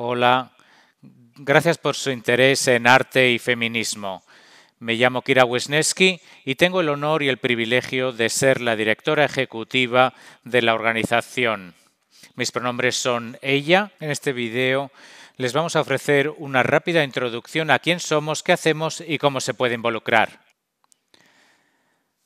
Hola, gracias por su interés en arte y feminismo. Me llamo Kira Wisniewski y tengo el honor y el privilegio de ser la directora ejecutiva de la organización. Mis pronombres son ella. En este video les vamos a ofrecer una rápida introducción a quién somos, qué hacemos y cómo se puede involucrar.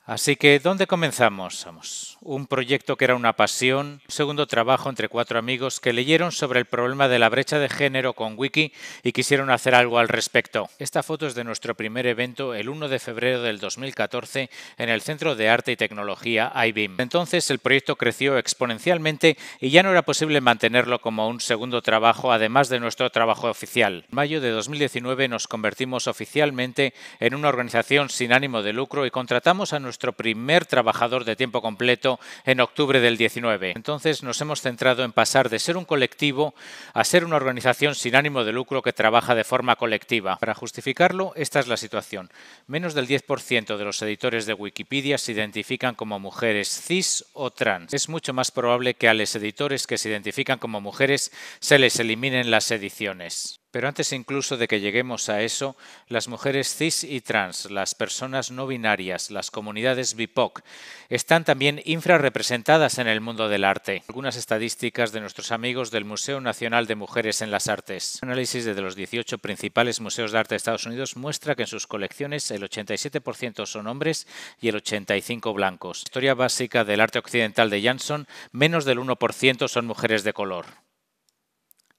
Así que, ¿dónde comenzamos? Somos un proyecto que era una pasión, un segundo trabajo entre cuatro amigos que leyeron sobre el problema de la brecha de género con Wiki y quisieron hacer algo al respecto. Esta foto es de nuestro primer evento el 1 de febrero del 2014 en el Centro de Arte y Tecnología IBIM. Entonces el proyecto creció exponencialmente y ya no era posible mantenerlo como un segundo trabajo además de nuestro trabajo oficial. En mayo de 2019 nos convertimos oficialmente en una organización sin ánimo de lucro y contratamos a nuestro nuestro primer trabajador de tiempo completo en octubre del 19. Entonces nos hemos centrado en pasar de ser un colectivo a ser una organización sin ánimo de lucro que trabaja de forma colectiva. Para justificarlo, esta es la situación. Menos del 10% de los editores de Wikipedia se identifican como mujeres cis o trans. Es mucho más probable que a los editores que se identifican como mujeres se les eliminen las ediciones. Pero antes incluso de que lleguemos a eso, las mujeres cis y trans, las personas no binarias, las comunidades BIPOC, están también infrarrepresentadas en el mundo del arte. Algunas estadísticas de nuestros amigos del Museo Nacional de Mujeres en las Artes. Un análisis de los 18 principales museos de arte de Estados Unidos muestra que en sus colecciones el 87% son hombres y el 85% blancos. Historia básica del arte occidental de Janson menos del 1% son mujeres de color.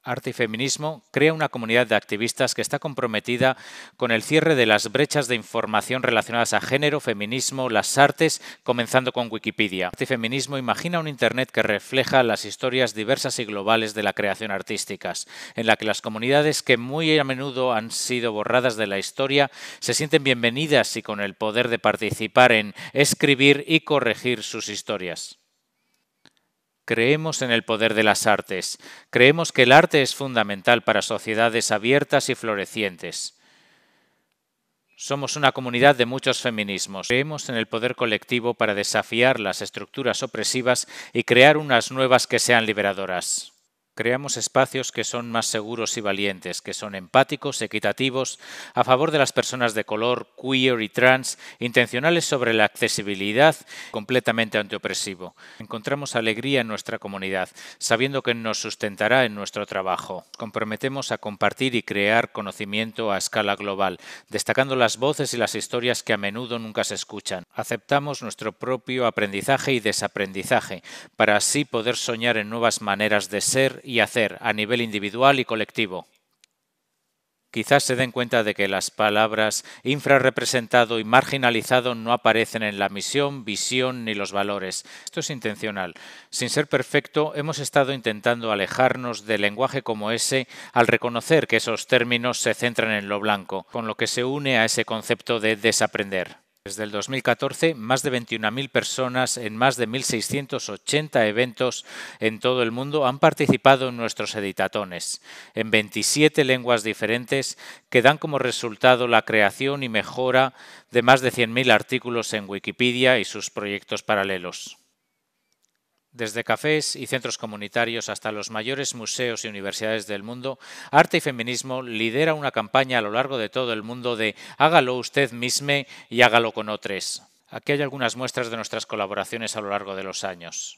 Arte y Feminismo crea una comunidad de activistas que está comprometida con el cierre de las brechas de información relacionadas a género, feminismo, las artes, comenzando con Wikipedia. Arte y Feminismo imagina un Internet que refleja las historias diversas y globales de la creación artísticas, en la que las comunidades que muy a menudo han sido borradas de la historia se sienten bienvenidas y con el poder de participar en escribir y corregir sus historias. Creemos en el poder de las artes. Creemos que el arte es fundamental para sociedades abiertas y florecientes. Somos una comunidad de muchos feminismos. Creemos en el poder colectivo para desafiar las estructuras opresivas y crear unas nuevas que sean liberadoras. Creamos espacios que son más seguros y valientes, que son empáticos, equitativos, a favor de las personas de color, queer y trans, intencionales sobre la accesibilidad, completamente antiopresivo. Encontramos alegría en nuestra comunidad, sabiendo que nos sustentará en nuestro trabajo. Comprometemos a compartir y crear conocimiento a escala global, destacando las voces y las historias que a menudo nunca se escuchan. Aceptamos nuestro propio aprendizaje y desaprendizaje, para así poder soñar en nuevas maneras de ser y hacer a nivel individual y colectivo. Quizás se den cuenta de que las palabras infrarrepresentado y marginalizado no aparecen en la misión, visión ni los valores. Esto es intencional. Sin ser perfecto, hemos estado intentando alejarnos del lenguaje como ese al reconocer que esos términos se centran en lo blanco, con lo que se une a ese concepto de desaprender. Desde el 2014, más de 21.000 personas en más de 1.680 eventos en todo el mundo han participado en nuestros editatones, en 27 lenguas diferentes que dan como resultado la creación y mejora de más de 100.000 artículos en Wikipedia y sus proyectos paralelos. Desde cafés y centros comunitarios hasta los mayores museos y universidades del mundo, Arte y Feminismo lidera una campaña a lo largo de todo el mundo de hágalo usted mismo y hágalo con otros. Aquí hay algunas muestras de nuestras colaboraciones a lo largo de los años.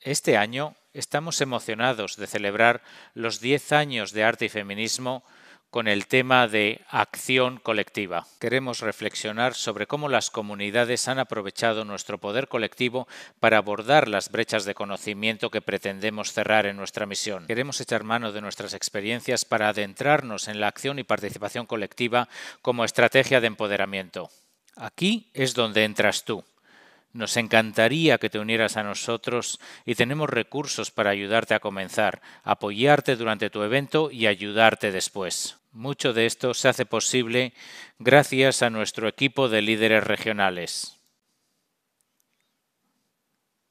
Este año estamos emocionados de celebrar los 10 años de Arte y Feminismo con el tema de acción colectiva. Queremos reflexionar sobre cómo las comunidades han aprovechado nuestro poder colectivo para abordar las brechas de conocimiento que pretendemos cerrar en nuestra misión. Queremos echar mano de nuestras experiencias para adentrarnos en la acción y participación colectiva como estrategia de empoderamiento. Aquí es donde entras tú. Nos encantaría que te unieras a nosotros y tenemos recursos para ayudarte a comenzar, apoyarte durante tu evento y ayudarte después. Mucho de esto se hace posible gracias a nuestro equipo de líderes regionales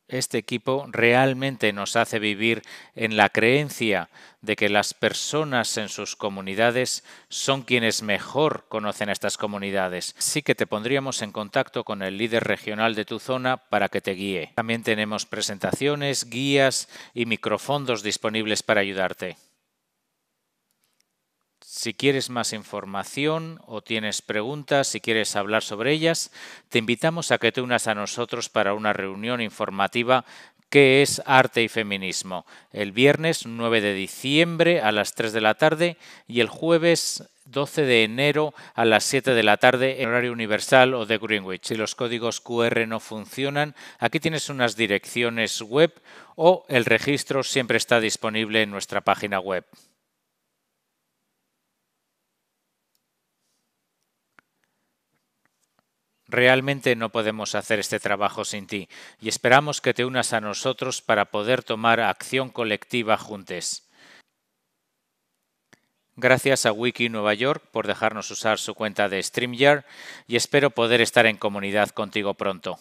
este equipo realmente nos hace vivir en la creencia de que las personas en sus comunidades son quienes mejor conocen estas comunidades. Sí que te pondríamos en contacto con el líder regional de tu zona para que te guíe. También tenemos presentaciones, guías y microfondos disponibles para ayudarte. Si quieres más información o tienes preguntas, si quieres hablar sobre ellas, te invitamos a que te unas a nosotros para una reunión informativa que es Arte y Feminismo, el viernes 9 de diciembre a las 3 de la tarde y el jueves 12 de enero a las 7 de la tarde en horario universal o de Greenwich. Si los códigos QR no funcionan, aquí tienes unas direcciones web o el registro siempre está disponible en nuestra página web. Realmente no podemos hacer este trabajo sin ti y esperamos que te unas a nosotros para poder tomar acción colectiva juntos. Gracias a Wiki Nueva York por dejarnos usar su cuenta de StreamYard y espero poder estar en comunidad contigo pronto.